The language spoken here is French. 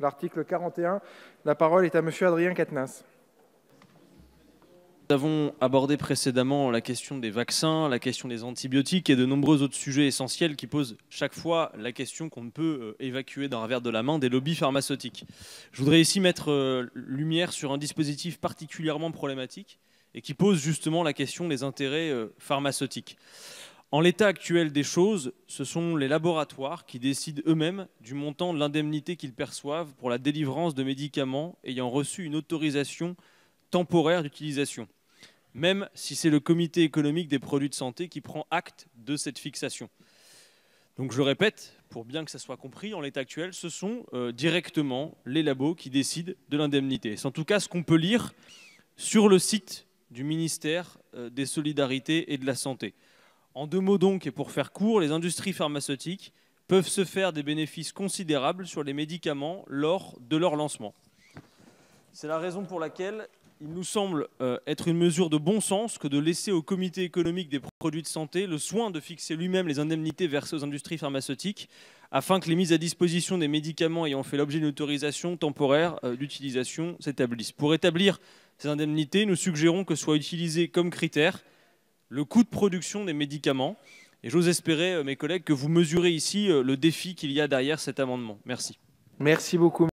l'article 41. La parole est à Monsieur Adrien Quatennens. Nous avons abordé précédemment la question des vaccins, la question des antibiotiques et de nombreux autres sujets essentiels qui posent chaque fois la question qu'on ne peut euh, évacuer d'un revers de la main des lobbies pharmaceutiques. Je voudrais ici mettre euh, lumière sur un dispositif particulièrement problématique et qui pose justement la question des intérêts euh, pharmaceutiques. En l'état actuel des choses, ce sont les laboratoires qui décident eux-mêmes du montant de l'indemnité qu'ils perçoivent pour la délivrance de médicaments ayant reçu une autorisation temporaire d'utilisation, même si c'est le comité économique des produits de santé qui prend acte de cette fixation. Donc je répète, pour bien que ça soit compris, en l'état actuel, ce sont euh, directement les labos qui décident de l'indemnité. C'est en tout cas ce qu'on peut lire sur le site du ministère euh, des Solidarités et de la Santé. En deux mots donc, et pour faire court, les industries pharmaceutiques peuvent se faire des bénéfices considérables sur les médicaments lors de leur lancement. C'est la raison pour laquelle il nous semble euh, être une mesure de bon sens que de laisser au comité économique des produits de santé le soin de fixer lui-même les indemnités versées aux industries pharmaceutiques afin que les mises à disposition des médicaments ayant fait l'objet d'une autorisation temporaire euh, d'utilisation s'établissent. Pour établir ces indemnités, nous suggérons que soient utilisés comme critères le coût de production des médicaments. Et j'ose espérer, euh, mes collègues, que vous mesurez ici euh, le défi qu'il y a derrière cet amendement. Merci. Merci beaucoup.